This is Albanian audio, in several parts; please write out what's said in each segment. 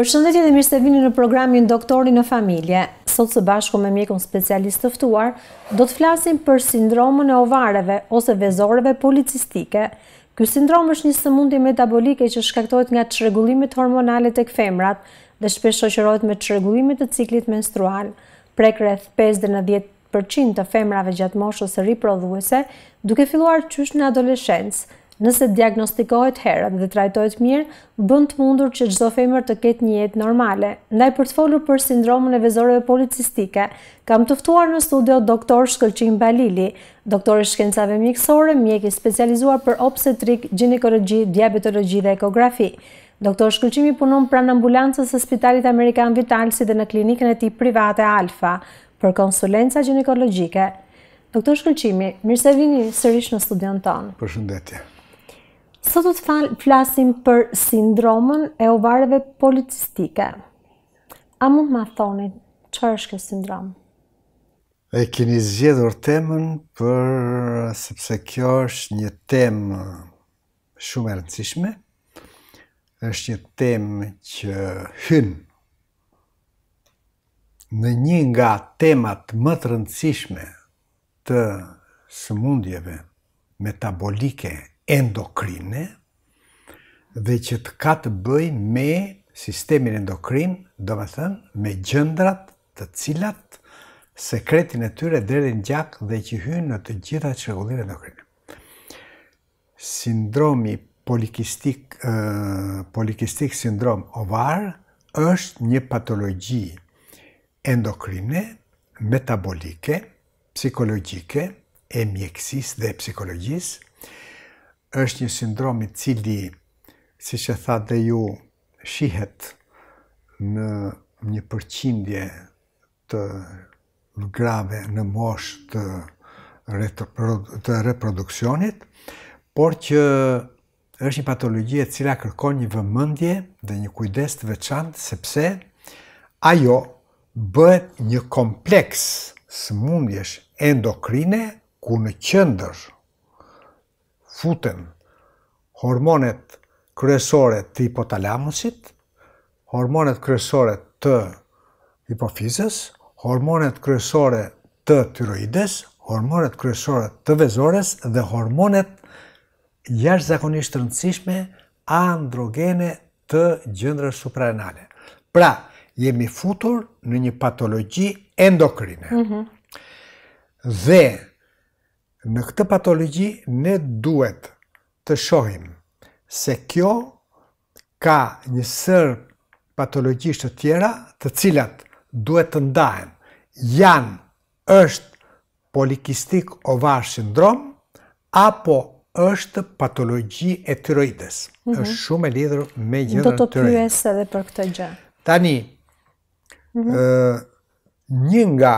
Përshëndetje dhe mirë se vini në programin Doktori në Familje. Sot së bashku me mjekun specialist tëftuar, do të flasim për sindromën e ovareve ose vezoreve policistike. Ky sindrom është një sëmundi metabolike që shkaktojt nga të shregullimit hormonalit e këfemrat dhe shpesho qërojt me të shregullimit të ciklit menstrual. Prekreth 5 dhe në 10% të femrave gjatë moshës e riprodhuese, duke filluar qysh në adoleshensë, Nëse diagnostikohet herët dhe trajtohet mirë, bën të mundur që çdo femër të ketë një jetë normale. Ndaj për të folur për sindromën e vezoreve policistike, kam të ftuar në studio doktor Shkëlqim Balili, doktor i shkencave mjekësore, mjek i specializuar për obstetrik, ginekologji, diabetologji dhe ekografi. Doktor Shkëlqimi punon pranë ambulancës së Spitalit Amerikan Vital si dhe në klinikën e tij private Alfa për konsulenca ginekologjike. Doktor Shkëlqimi, mirë se vini sërish në studion tonë. Përshëndetje. Sot do të flasim për sindromën e ovareve policistike. A mund ma thoni, që është kjo sindrom? E keni zgjedhur temën për sepse kjo është një temë shumë e rëndësishme. Është një temë që hyn në një nga temat më të rëndësishme të sëmundjeve metabolike endokrine dhe që të ka të bëj me sistemin endokrin, do me thënë, me gjëndrat të cilat sekretin e tyre dredin gjak dhe që hynë në të gjitha që regullive endokrine. Sindromi polikistik, polikistik sindrom ovar është një patologji endokrine, metabolike, psikologjike, e mjekësis dhe psikologjisë, është një sindrom i cili, si që tha dhe ju, shihet në një përqindje të grave në mosh të të reproduksionit, por që është një patologi e cila kërkon një vëmëndje dhe një kujdes të veçant, sepse ajo bëhet një kompleks së mundjesh endokrine, ku në qëndër futen hormonet kryesore të hipotalamusit, hormonet kryesore të hipofizës, hormonet kryesore të tyroides, hormonet kryesore të vezores dhe hormonet jash zakonisht rëndësishme androgene të gjëndrës suprarenale. Pra, jemi futur në një patologi endokrine. Mhm. Dhe, në këtë patologi ne duhet të shohim se kjo ka një sër patologisht të tjera të cilat duhet të ndahen. Jan është polikistik ovar sindrom apo është patologi e tiroides. Mm -hmm. Është shumë e lidhur me gjërat e tiroides. Do të pyes edhe për këtë gjë. Tani, ëh mm -hmm. një nga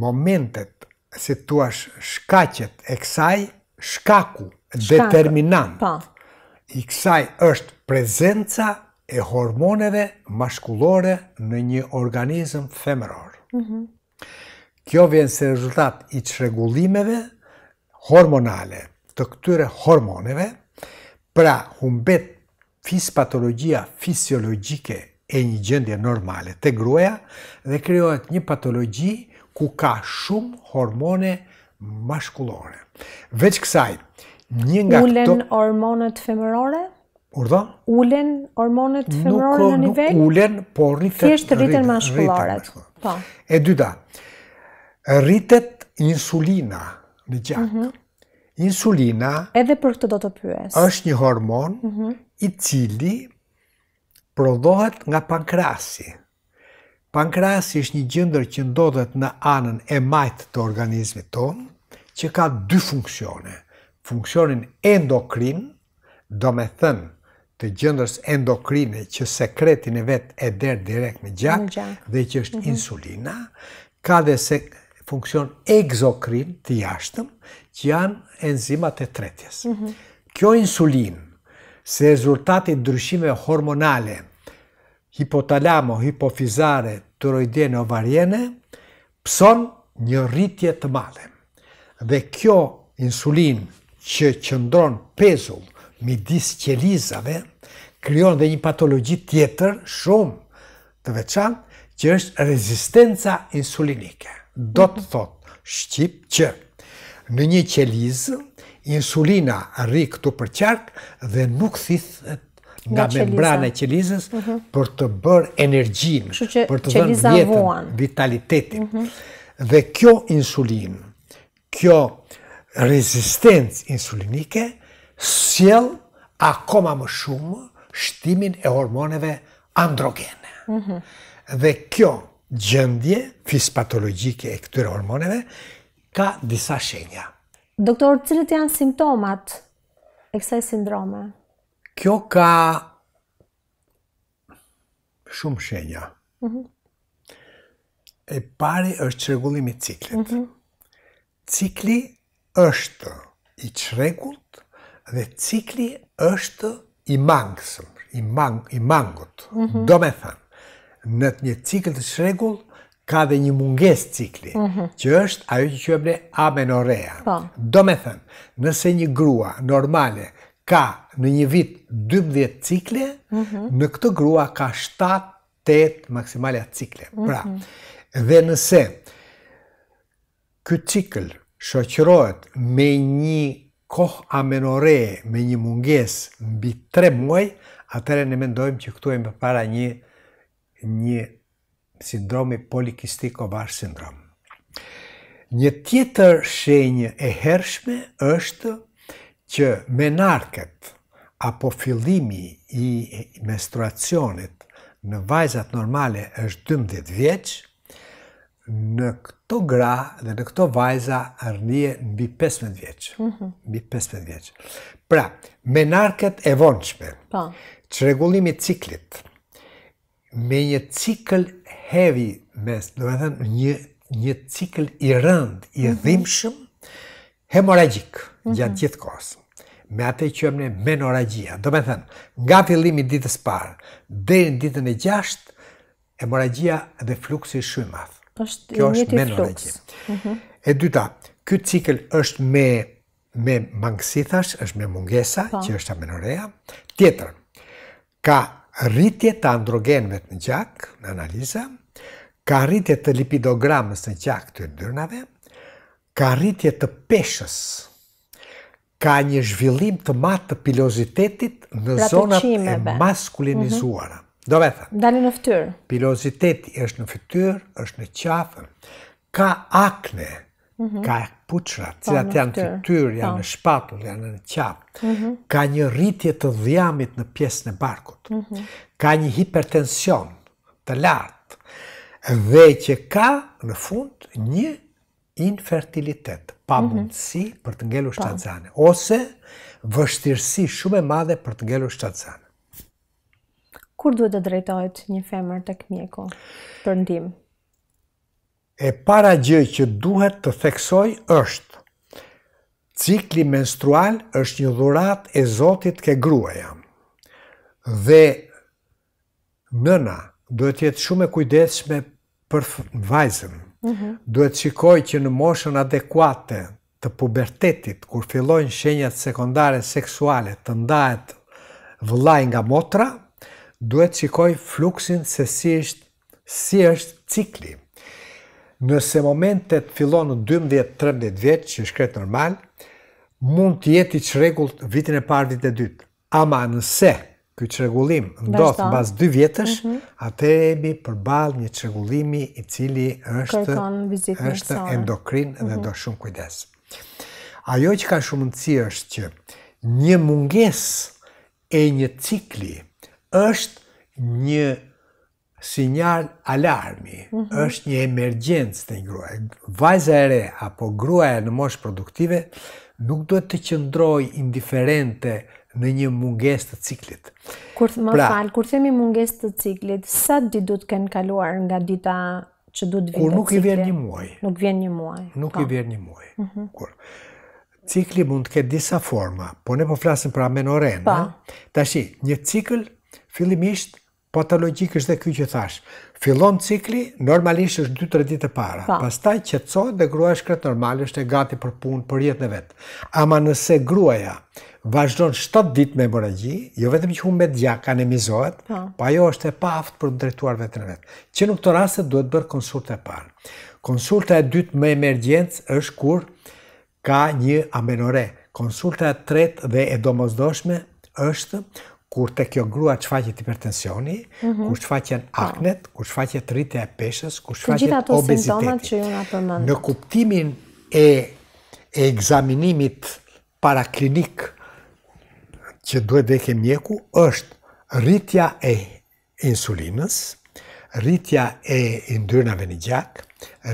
momentet si tuash shkacet e kësaj, shkaku, determinant, po. i kësaj është prezenca e hormoneve mashkullore në një organizm femëror. Mhm. Kjo vjen se rezultat i qregullimeve hormonale të këtyre hormoneve, pra humbet fispatologia fisiologike e një gjendje normale të gruaja dhe kryohet një patologjia ku ka shumë hormone mashkullore. Veç kësaj, një nga këto... Ulen hormonet femërore? Urdo? Ulen hormonet femërore në nivel? Nuk ulen, por një të rritën. mashkullaret. Po. E dyta, rritet insulina në gjak. Mhm. Insulina... Edhe për këtë do të pyes. është një hormon mhm. i cili prodohet nga pankrasi. Pankrasi është një gjëndër që ndodhet në anën e majtë të organizmit tonë, që ka dy funksione. Funksionin endokrin, do me thënë të gjëndërës endokrine që sekretin e vetë e derë direkt me gjak, dhe që është mhm. insulina, ka dhe se funksion exokrin të jashtëm, që janë enzimat e tretjes. Mhm. Kjo insulin, se rezultati ndryshime hormonale hipotalamo, hipofizare, tyroidene, ovariene, pëson një rritje të madhe. Dhe kjo insulin që qëndron pezull midis qelizave, kryon dhe një patologi tjetër shumë të veçan, që është rezistenca insulinike. Do të mhm. thotë shqip që në një qelizë, insulina rri këtu për qarkë dhe nuk thithet nga membrana e qelizës mhm. për të bërë energjinë, për të dhënë vitalitetin. Mhm. Dhe kjo insulin, kjo rezistencë insulinike sjell akoma më shumë shtimin e hormoneve androgene. Mhm. Dhe kjo gjendje fispatologjike e këtyre hormoneve ka disa shenja. Doktor, cilët janë simptomat e kësaj sindrome? Kjo ka shumë shenja. Mhm. E pari është qregullimi ciklit. Mhm. Cikli është i qregullt dhe cikli është i mangësëm, i mangët. Mhm. Do me thënë, në një cikl të qregullt, ka dhe një munges cikli, që është ajo që qëmë në amenorea. Po. Do me thënë, nëse një grua normale ka në një vit 12 cikle, mm -hmm. në këtë grua ka 7-8 maksimale cikle. Mhm. Pra, mm -hmm. dhe nëse ky cikl shoqërohet me një kohë amenore, me një munges mbi 3 muaj, atëre ne mendojmë që këtu e më para një, një sindromi o varë sindromë. Një tjetër shenjë e hershme është që menarket, apo fillimi i menstruacionit në vajzat normale është 12 vjeç, në këto gra dhe në këto vajza rrije mbi 15 vjeç. Mhm. Mbi 15 vjeç. Pra, menarket e vonshme. Po. që Çrregullimi i ciklit me një cikl heavy mes, do të një një cikl i rënd, i dhimshëm, dhimbshëm hemoragjik mm gjatë mhm. gjithë kohës me atë e qëmën e menoragjia. Do me thënë, nga fillimi ditës parë, dhe në ditën e gjashtë, e moragjia dhe fluksi i shumë madhë. Kjo është menoragjia. Mhm. E dyta, këtë cikl është me me mangësithash, është me mungesa, po. që është amenorea. Tjetër, ka rritje të androgenve të në gjak, në analiza, ka rritje të lipidogramës në gjak të ndyrnave, ka rritje të peshës, ka një zhvillim të matë të pilozitetit në pra zonat e maskulinizuara. Mhm. Do vetë. Dali në fëtyr. Pilozitetit është në fëtyr, është në qafër. Ka akne, mhm. ka puqra, po, cilat janë të fëtyr, janë po. në shpatull, janë në qafë. Mhm. Ka një rritje të dhjamit në pjesën e barkut. Ka një hipertension të lartë. Dhe që ka, në fund, një infertilitetë pa mhm. mundësi për të ngelur shtatzane, ose vështirësi shumë e madhe për të ngelur shtatzane. Kur duhet të drejtojt një femër të këmjeko për ndim? E para gjë që duhet të theksoj është cikli menstrual është një dhurat e zotit ke gruaja. Dhe nëna duhet jetë shumë e kujdeshme për vajzën, Mhm. duhet shikoj që në moshën adekuate të pubertetit, kur fillojnë shenjat sekundare seksuale të ndajet vëllaj nga motra, duhet shikoj fluksin se si është, si është cikli. Nëse momentet fillon në 12-13 vjetë, që është kretë normal, mund të jeti që regullë vitin e parë vitin e dytë. Ama nëse, ky çrregullim ndodh mbas 2 vjetësh, mm -hmm. atë jemi përball një çrregullimi i cili është është endokrin dhe mm -hmm. do shumë kujdes. Ajo që ka shumë mundësi është që një mungesë e një cikli është një sinjal alarmi, mm -hmm. është një emergjencë të një gruaj. Vajza e re apo gruaja në moshë produktive nuk duhet të qëndroj indiferente në një munges të ciklit. Kur të më pra, falë, kur themi munges të ciklit, sa di du të kënë kaluar nga dita që du të vindë Kur nuk i vjen një muaj. Nuk vjen një muaj. Nuk po. i vjen një muaj. Mm -hmm. Kur. Cikli mund të ketë disa forma, po ne po flasim për amenoren. Pa. Po. Ta shi, një cikl, fillimisht, patologjik është dhe kjo që thash. Fillon cikli, normalisht është 2-3 ditë para. Pa. Po. Pastaj qetësohet dhe gruaja shkret normalisht e gati për punë, për jetë në vet. Ama nëse gruaja vazhdon 7 ditë me moragji, jo vetëm që humbet gjak, anemizohet, në po. pa po jo është e pa aftë për drejtuar vetë në vetë. Që nuk të raset duhet bërë konsulta e parë. Konsulta e dytë me emergjencë është kur ka një amenore. Konsulta e tretë dhe e domozdoshme është kur të kjo grua që faqet hipertensioni, mhm. kur që faqet po. aknet, kur që faqet rritë e peshës, kur që faqet obeziteti. Në kuptimin e egzaminimit paraklinikë që duhet dhekë mjeku është rritja e insulinës, rritja e ndyrnave në gjak,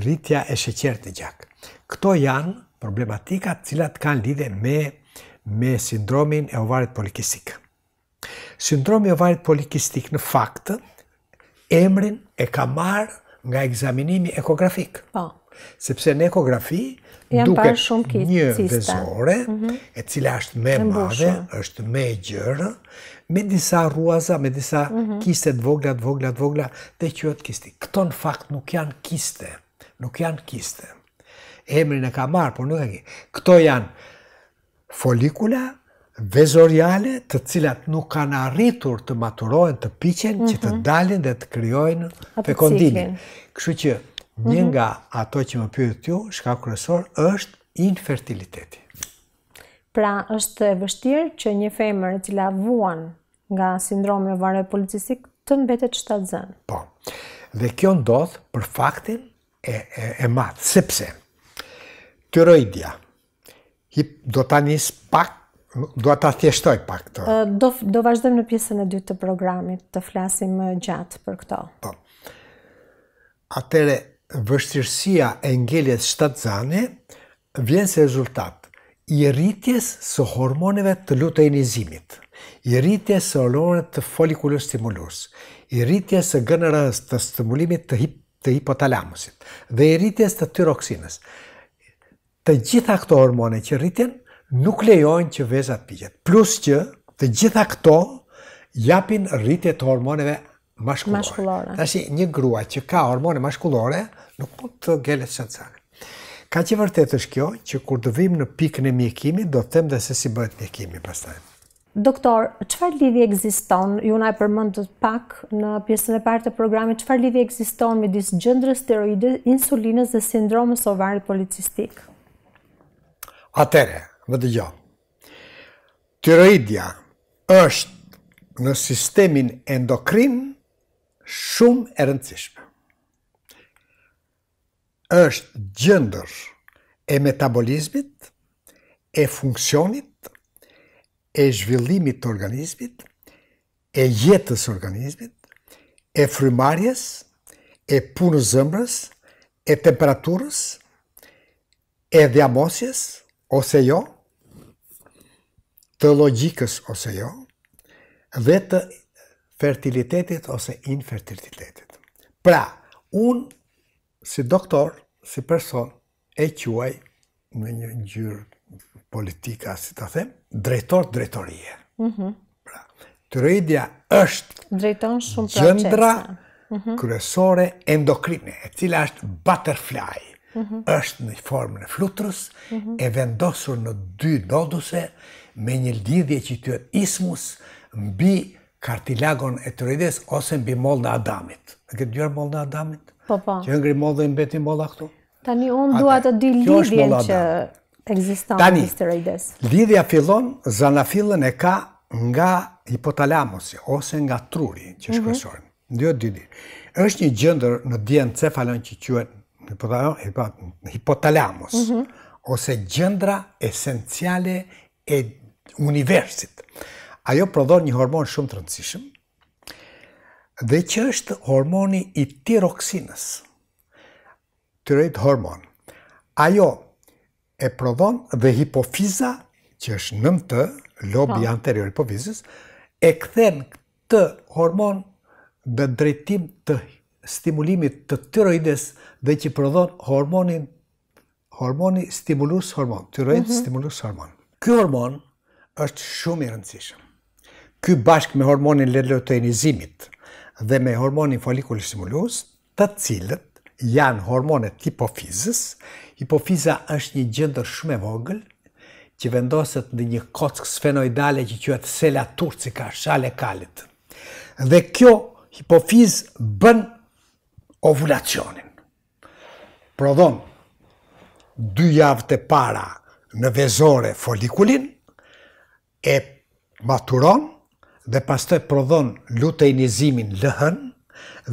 rritja e sheqerët në gjak. Këto janë problematikat cilat kanë lidhe me, me sindromin e ovarit polikistik. Sindromi e ovarit polikistik në faktë, emrin e ka marë nga examinimi ekografik. Po sepse në ekografi duke një vezore, mhm. e cila është me madhe, është me gjërë, me disa ruaza, me disa mhm. kistet voglat, voglat, voglat, dhe qëhet kisti. Këto në fakt nuk janë kiste, nuk janë kiste. Emrin e ka marë, por nuk e ki. Këto janë folikula, vezoriale, të cilat nuk kanë arritur të maturojnë, të piqen, që të mhm. dalin dhe të kryojnë fekondilin. Këshu që Një mhm. nga ato që më pyrë të ju, shka kërësor, është infertiliteti. Pra, është e vështirë që një femër e cila vuan nga sindrome e vare policistik të mbetet shtatzën. zënë. Po, dhe kjo ndodhë për faktin e matë. Sepse, tyroidja, do të nis pak, do të thjeshtoj pak të... Do vazhdojmë në pjesën e dy të programit, të flasim gjatë për këto. Po, Atëre vështirësia e ngeljes shtatzane vjen se rezultat i rritjes së hormoneve të luteinizimit, i rritjes së hormoneve të folikulus stimulus, i rritjes së gënërës të stimulimit të, hip, të hipotalamusit dhe i rritjes të tyroksinës. Të gjitha këto hormone që rritjen nuk lejojnë që vezat pijet. Plus që të gjitha këto japin rritje të hormoneve mashkullore. mashkullore. Tashi një grua që ka hormone mashkullore nuk mund të gelet shëtësane. Ka që vërtet është kjo që kur të vim në pikën e mjekimit, do të them dhe se si bëhet mjekimi pastaj. Doktor, qëfar lidhje egziston, ju na e përmëndët pak në pjesën e partë të programit, qëfar lidhje egziston me disë gjëndrës steroide, insulinës dhe sindromës ovarit policistik? Atere, më të gjohë. Tyroidja është në sistemin endokrinë, shumë e rëndësishme. Është gjendër e metabolizmit, e funksionit, e zhvillimit të organizmit, e jetës organizmit, e frymarrjes, e punës zëmbrës, e temperaturës, e dhjamosjes, ose jo, të logikës ose jo, dhe të fertilitetit ose infertilitetit. Pra, un si doktor, si person e quaj në një gjyrë politika, si ta them, drejtor drejtorie. Mhm. pra, tiroidia është drejton shumë procese. Gjendra mm -hmm. kryesore endokrine, e cila është butterfly. Mhm. është në formën e flutrës, mm -hmm. e vendosur në dy noduse me një lidhje që quhet ismus mbi kartilagon e të ose në bimol në Adamit. E këtë gjërë mol në Adamit? Po, po. Që ngri grimol dhe në beti mol këtu? Tani, unë duha të di lidhjen që egzistan në të Tani, lidhja fillon, zanafillën e ka nga hipotalamusi ose nga truri që shkresorin. Mhm. Ndjo të di di. Êshtë një gjëndër në djenë që falon që quen hipotalamus mhm. ose gjëndra esenciale e universit ajo prodhon një hormon shumë të rëndësishëm, dhe që është hormoni i tiroksinës, tyrojt hormon. Ajo e prodhon dhe hipofiza, që është nëm të lobi po. anterior hipofizis, e këthen të hormon dhe drejtim të stimulimit të tyroides dhe që prodhon hormonin hormoni stimulus hormon, tyrojt mhm. stimulus hormon. Kjo hormon është shumë i rëndësishëm. Ky bashk me hormonin leleutenizimit dhe me hormonin folikullis simulus, të cilët janë hormonet hipofizës. Hipofiza është një gjëndër shumë e vogël, që vendosët në një kockë sfenoidale që qëhet sela turci ka shale kalit. Dhe kjo hipofizë bën ovulacionin. Prodhon dy javët e para në vezore folikullin, e maturon, dhe pas të prodhon lutejnizimin lëhën,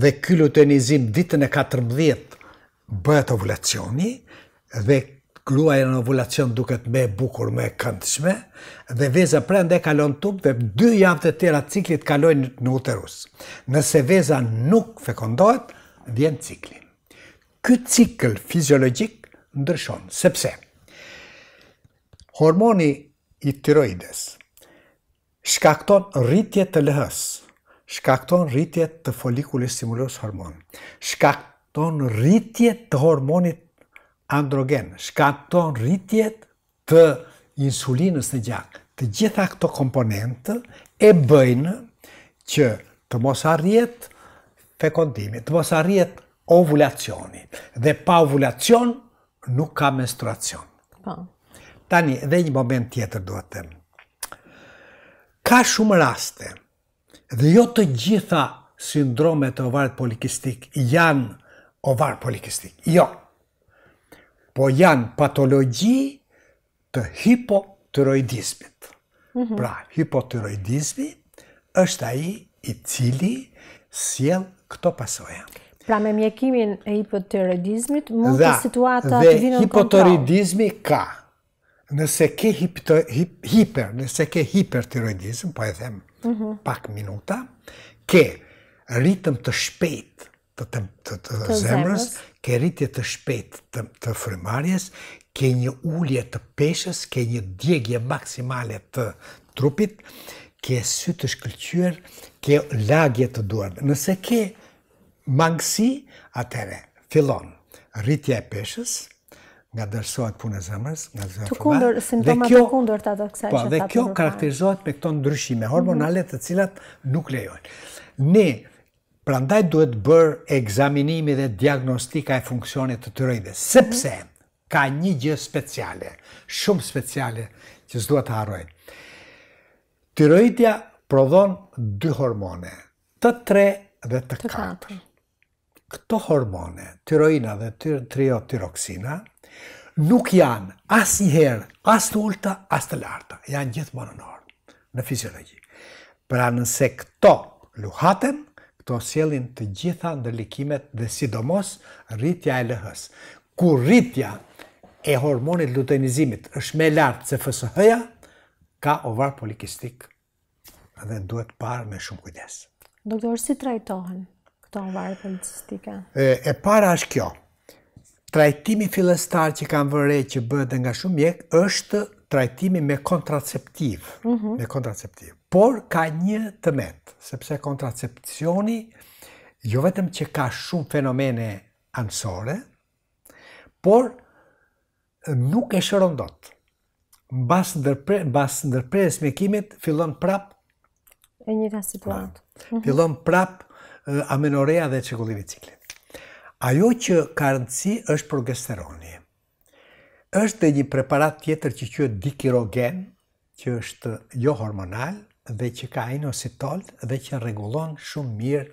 dhe ky lutejnizim ditën e 14 bëhet ovulacioni, dhe grua në ovulacion duket me bukur, me këndshme, dhe veza prende e kalon tupë, dhe dy javë të tjera ciklit kalojnë në uterus. Nëse veza nuk fekondohet, vjen cikli. Ky cikl fiziologjik ndërshon, sepse hormoni i tiroides – shkakton rritje të lëhës, shkakton rritje të folikulis simulus hormon, shkakton rritje të hormonit androgen, shkakton rritje të insulinës në gjak. Të gjitha këto komponente e bëjnë që të mos arrijet fekondimi, të mos arrijet ovulacioni, dhe pa ovulacion nuk ka menstruacion. Po. Tani, dhe një moment tjetër duhet të temë. Ka shumë raste dhe jo të gjitha sindrome të ovarët polikistik janë ovar polikistik. Jo, po janë patologi të hipotiroidizmit. Mhm. Pra, hipotiroidizmi është aji i cili sjell këto pasoja. Pra, me mjekimin e hipotiroidizmit mund të situata të vinë në kontrol. Dhe hipotiroidizmi ka. Nëse ke hipertiroidizm, po e them mhm. pak minuta, ke rritëm të shpejt të zemrës, ke rritje të shpejt të frymarjes, ke një ullje të peshës, ke një djegje maksimale të trupit, ke sy të shkëllqyër, ke lagje të duar. Nëse ke mangësi, atere, fillon rritja e peshës, nga dërsojt punë e zemrës, nga dërsohet punë e zemrës. Të kundër, të kundër të Po, dhe kjo karakterizohet me këto ndryshime mhm. hormonale të cilat nuk lejojnë. Ne, prandaj duhet bërë examinimi dhe diagnostika e funksionit të tyrejde, mhm. sepse ka një gjë speciale, shumë speciale që s'duhet të harrojnë. Tyroidja prodhon dy hormone, të tre dhe të, katër. Këto hormone, tyroina dhe tyrotiroksina, nuk janë asnjëherë as të ulta as të larta, janë gjithmonë në orë në fiziologji. Pra nëse këto luhaten, këto sjellin të gjitha ndërlikimet dhe sidomos rritja e lëhës. Kur rritja e hormonit lutenizimit është më lartë se FSH-ja, ka ovar polikistik dhe duhet parë me shumë kujdes. Doktor, si trajtohen këto ovarë polikistike? E, e para është kjo, trajtimi filestar që kam vërre që bëdë nga shumë mjek, është trajtimi me kontraceptiv. Mhm. Me kontraceptiv. Por, ka një të metë, sepse kontracepcioni, jo vetëm që ka shumë fenomene ansore, por, nuk e shërëndot. Në basë ndërprej e smekimit, fillon prap e një ka situatë. Pra, fillon prap amenorea dhe qëkullivit ciklit. Ajo që ka rëndësi është progesteroni. Është dhe një preparat tjetër që që dikirogen, që është jo hormonal dhe që ka inositol dhe që regulon shumë mirë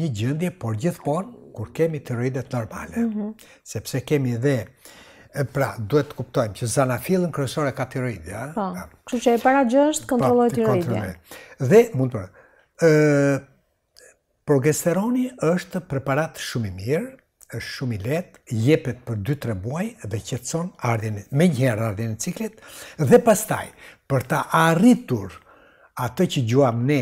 një gjëndje, por gjithmonë kur kemi të rëjdet normale. Mhm. Sepse kemi dhe pra, duhet të kuptojmë që zanafilën kërësore ka tiroidi, a? Po. Kështu që e para gjë është kontrolloj po, tiroidin. Dhe mund të ë progesteroni është preparat shumë i mirë, është shumë i lehtë, jepet për 2-3 muaj dhe qetëson me njëherë ardhjen e ciklit dhe pastaj për ta arritur atë që gjuam ne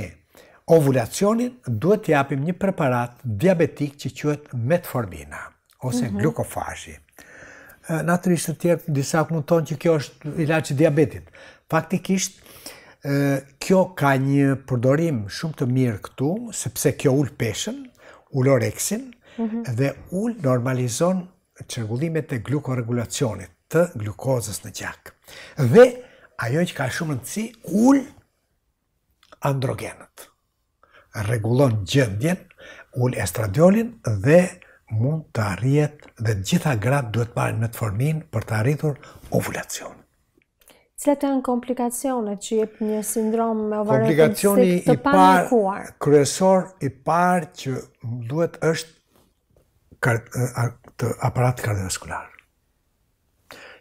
ovulacionin, duhet të japim një preparat diabetik që quhet metformina ose mhm. glukofashi. Natyrisht të tjerë disa tonë që kjo është ilaçi i diabetit. Faktikisht kjo ka një përdorim shumë të mirë këtu, sepse kjo ul peshën, ul oreksin, Mhm. dhe ul normalizon qërgullimet e glukoregulacionit të glukozës në gjak. Dhe ajo që ka shumë në ci, ul androgenet. Regullon gjendjen, ul estradiolin dhe mund të arjet dhe gjitha gratë duhet parë në të formin për të arritur ovulacion. Cilat janë komplikacionet që jep një sindrom me ovarën të stik të panikuar? Komplikacioni i parë, kryesor i parë që duhet është të aparatit kardiovaskular.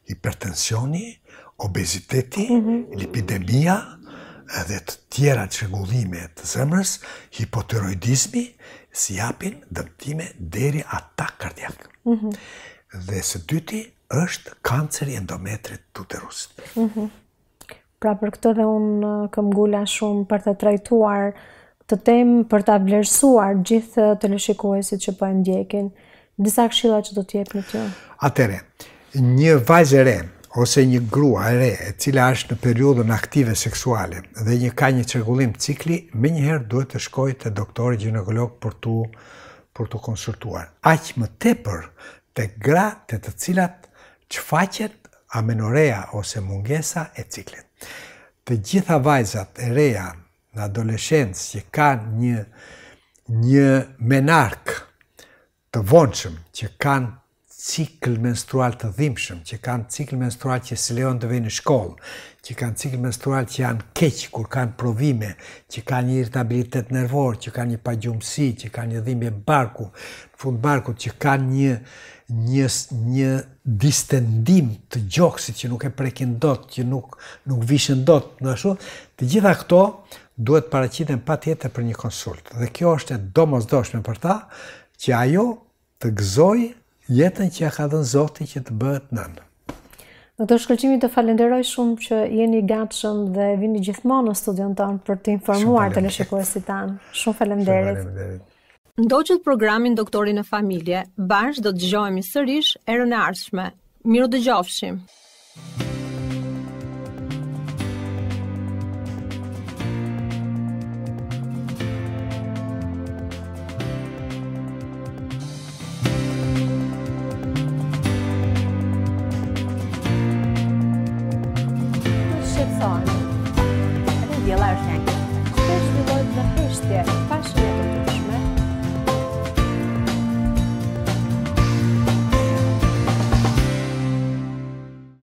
Hipertensioni, obeziteti, mhm. lipidemia, edhe të tjera qëngullime të zemrës, hipotiroidizmi, si japin dëmtime deri atak kardiak. Mhm. Dhe së dyti, është kanceri endometrit të të rusit. Mhm. Pra për këtë dhe unë këm gula shumë për të trajtuar të temë, për të vlerësuar gjithë të lëshikuesit që për po e ndjekin. Disa këshilla që do të jep në këtë. Atëre, një vajzë re ose një grua e re e cila është në periudhën aktive seksuale dhe një ka një çrregullim cikli, më njëherë duhet të shkojë te doktori ginekolog për tu për të konsultuar. Aq më tepër te gra te të cilat çfaqet amenorea ose mungesa e ciklit. Të gjitha vajzat e reja në adoleshencë që kanë një një menarkë të vonëshëm, që kanë cikl menstrual të dhimshëm, që kanë cikl menstrual që si leon të vejnë shkollë, që kanë cikl menstrual që janë keqë kur kanë provime, që kanë një irritabilitet nervor, që kanë një pagjumësi, që kanë një dhimje barku, fund barku, që kanë një, një, një distendim të gjoksit që nuk e prekin dot, që nuk, nuk vishën dot, në shu, të gjitha këto duhet paracitën pa tjetër për një konsult. Dhe kjo është e domos për ta, që ajo të gëzoj jetën që ja ka dhënë Zoti që të bëhet nën. Doktor Shkëlqimi, të falenderoj shumë që jeni gatshëm dhe vini gjithmonë në studion tonë për të informuar të leshikuesit tanë. Shumë falemderit. Ndo që të programin Doktorin e Familje, bashkë do të gjohemi sërish erën e arshme. Miru të gjofshim. të gjofshim.